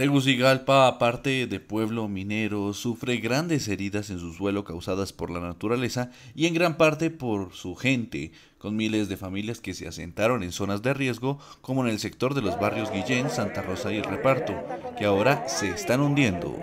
Tegucigalpa, aparte de pueblo minero, sufre grandes heridas en su suelo causadas por la naturaleza y en gran parte por su gente, con miles de familias que se asentaron en zonas de riesgo, como en el sector de los barrios Guillén, Santa Rosa y el Reparto, que ahora se están hundiendo.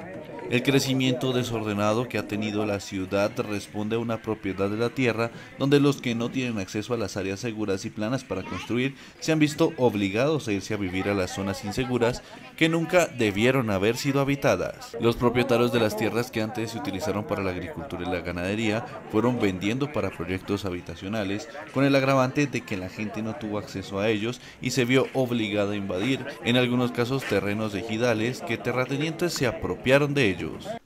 El crecimiento desordenado que ha tenido la ciudad responde a una propiedad de la tierra donde los que no tienen acceso a las áreas seguras y planas para construir se han visto obligados a irse a vivir a las zonas inseguras que nunca debieron haber sido habitadas. Los propietarios de las tierras que antes se utilizaron para la agricultura y la ganadería fueron vendiendo para proyectos habitacionales con el agravante de que la gente no tuvo acceso a ellos y se vio obligada a invadir, en algunos casos terrenos ejidales que terratenientes se apropiaron de ellos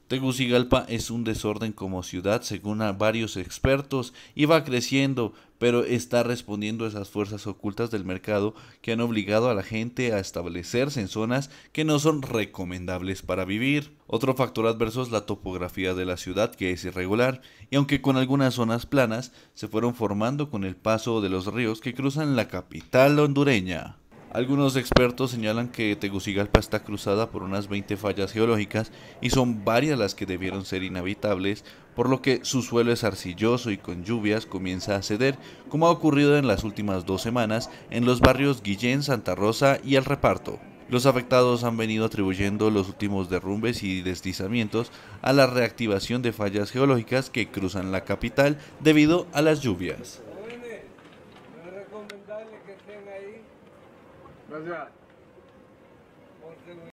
Tegucigalpa es un desorden como ciudad según varios expertos y va creciendo, pero está respondiendo a esas fuerzas ocultas del mercado que han obligado a la gente a establecerse en zonas que no son recomendables para vivir. Otro factor adverso es la topografía de la ciudad que es irregular y aunque con algunas zonas planas se fueron formando con el paso de los ríos que cruzan la capital hondureña. Algunos expertos señalan que Tegucigalpa está cruzada por unas 20 fallas geológicas y son varias las que debieron ser inhabitables, por lo que su suelo es arcilloso y con lluvias comienza a ceder, como ha ocurrido en las últimas dos semanas en los barrios Guillén, Santa Rosa y El Reparto. Los afectados han venido atribuyendo los últimos derrumbes y deslizamientos a la reactivación de fallas geológicas que cruzan la capital debido a las lluvias. Gracias.